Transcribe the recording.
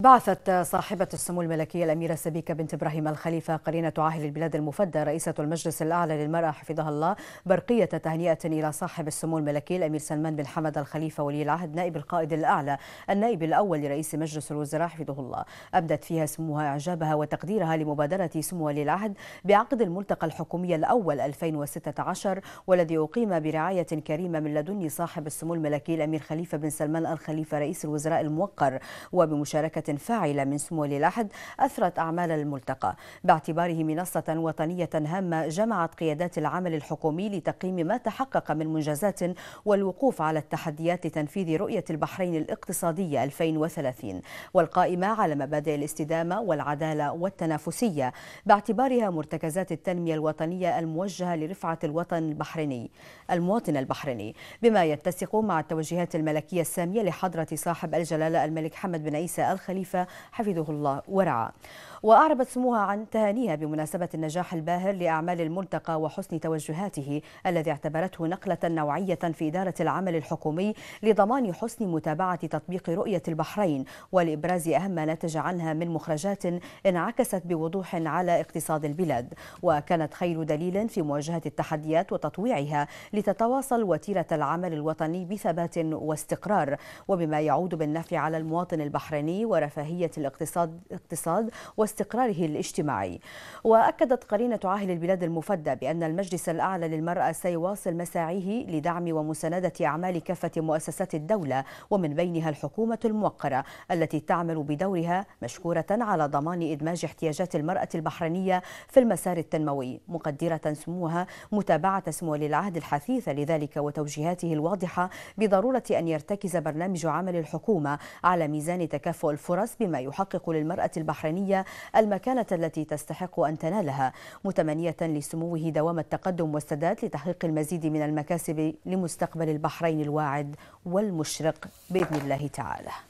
بعثت صاحبة السمو الملكية الأميرة سبيكة بنت إبراهيم الخليفة قرينة عاهل البلاد المفدى رئيسة المجلس الأعلى للمرأة حفظها الله برقية تهنئة إلى صاحب السمو الملكي الأمير سلمان بن حمد الخليفة ولي العهد نائب القائد الأعلى النائب الأول لرئيس مجلس الوزراء حفظه الله أبدت فيها سموها إعجابها وتقديرها لمبادرة سمو ولي العهد بعقد الملتقى الحكومي الأول 2016 والذي أقيم برعاية كريمة من لدن صاحب السمو الملكي الأمير خليفة بن سلمان الخليفة رئيس الوزراء الموقر وبمشاركة فاعلة من سمو الأحد أثرت أعمال الملتقى باعتباره منصة وطنية هامة جمعت قيادات العمل الحكومي لتقييم ما تحقق من منجزات والوقوف على التحديات لتنفيذ رؤية البحرين الاقتصادية 2030 والقائمة على مبادئ الاستدامة والعدالة والتنافسية باعتبارها مرتكزات التنمية الوطنية الموجهة لرفعة الوطن البحريني المواطن البحريني بما يتسق مع التوجيهات الملكية السامية لحضرة صاحب الجلالة الملك حمد بن عيسى الخ الخليفة حفظه الله ورعاه وأعربت سموها عن تهانيها بمناسبة النجاح الباهر لأعمال الملتقى وحسن توجهاته الذي اعتبرته نقلة نوعية في إدارة العمل الحكومي لضمان حسن متابعة تطبيق رؤية البحرين ولإبراز أهم ما نتج عنها من مخرجات انعكست بوضوح على اقتصاد البلاد وكانت خير دليل في مواجهة التحديات وتطويعها لتتواصل وتيرة العمل الوطني بثبات واستقرار وبما يعود بالنفع على المواطن البحريني ورفاهية الاقتصاد اقتصاد واستقراره الاجتماعي وأكدت قرينة عاهل البلاد المفدى بأن المجلس الأعلى للمرأة سيواصل مساعيه لدعم ومساندة أعمال كافة مؤسسات الدولة ومن بينها الحكومة الموقرة التي تعمل بدورها مشكورة على ضمان إدماج احتياجات المرأة البحرينية في المسار التنموي مقدرة سموها متابعة سمو للعهد الحثيث لذلك وتوجيهاته الواضحة بضرورة أن يرتكز برنامج عمل الحكومة على ميزان تكافؤ الفرص الفرص بما يحقق للمرأة البحرينية المكانة التي تستحق أن تنالها متمنية لسموه دوام التقدم والسداد لتحقيق المزيد من المكاسب لمستقبل البحرين الواعد والمشرق بإذن الله تعالى